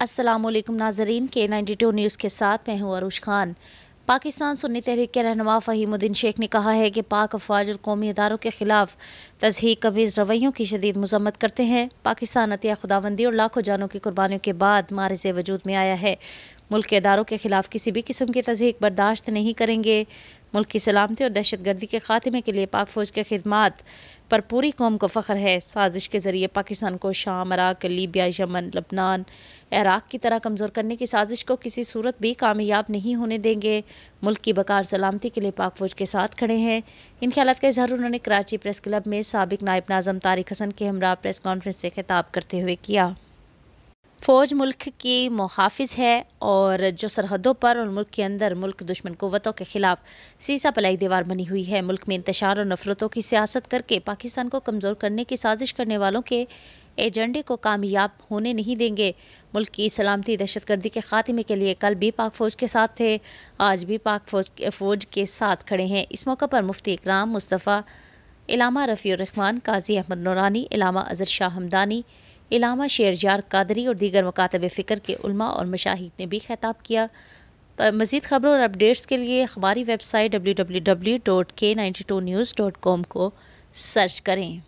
असलम नाजरीन के ninety two news के साथ मैं हूँ अरुष खान पाकिस्तान सुन्नी तहरीक के रहनमा फ़हीमुद्दीन शेख ने कहा है कि पाक अफवाज और कौमी इदारों के ख़िलाफ़ तजहीक कबीज़ रवैयों की शदीद मजम्मत करते हैं पाकिस्तान अतिया खुदाबंदी और लाखों जानों की कुर्बानियों के बाद मारज वजूद में आया है मुल्क के इदारों के खिलाफ किसी भी किस्म की तजहीक बर्दाश्त नहीं करेंगे मुल्क की सलामती और दहशत गर्दी के खात्मे के लिए पाक फ़ौज के खदमात पर पूरी कौम को फ़ख्र है साजिश के ज़रिए पाकिस्तान को शाम अराक लीबिया यमन लबनान इराक की तरह कमज़ोर करने की साजिश को किसी सूरत भी कामयाब नहीं होने देंगे मुल्क की बकार सलामती के लिए पाक फ़ौज के साथ खड़े हैं इन ख्याल का इजहार उन्होंने कराची प्रेस क्लब में सबक नायब नाजम तारिक हसन के हमरा प्रेस कॉन्फ्रेंस से खिताब करते हुए किया फ़ौज मुल्क की मुहाफ़ है और जो सरहदों पर और मुल्क के अंदर मुल्क दुश्मन कुतों के ख़िलाफ़ सीसा पलाई दीवार बनी हुई है मुल्क में इंतशार और नफरतों की सियासत करके पाकिस्तान को कमज़ोर करने की साजिश करने वालों के एजेंडे को कामयाब होने नहीं देंगे मुल्क की सलामती दहशतगर्दी के खात्मे के लिए कल भी पाक फ़ौज के साथ थे आज भी पाक फ़ौज फ़ौज के साथ खड़े हैं इस मौके पर मुफ्ती इकराम मुस्तफ़ा इलामा रफ़ी रहमान काजी अहमद नौरानी इलामा अजर शाह हमदानी इलामा शेरजार कादरी और दीगर मकातब फ़िक्र के उलमा और मशाहिद ने भी खिताब किया तो मज़ीद खबरों और अपडेट्स के लिए हमारी website W W W dot K ninety two news dot com को सर्च करें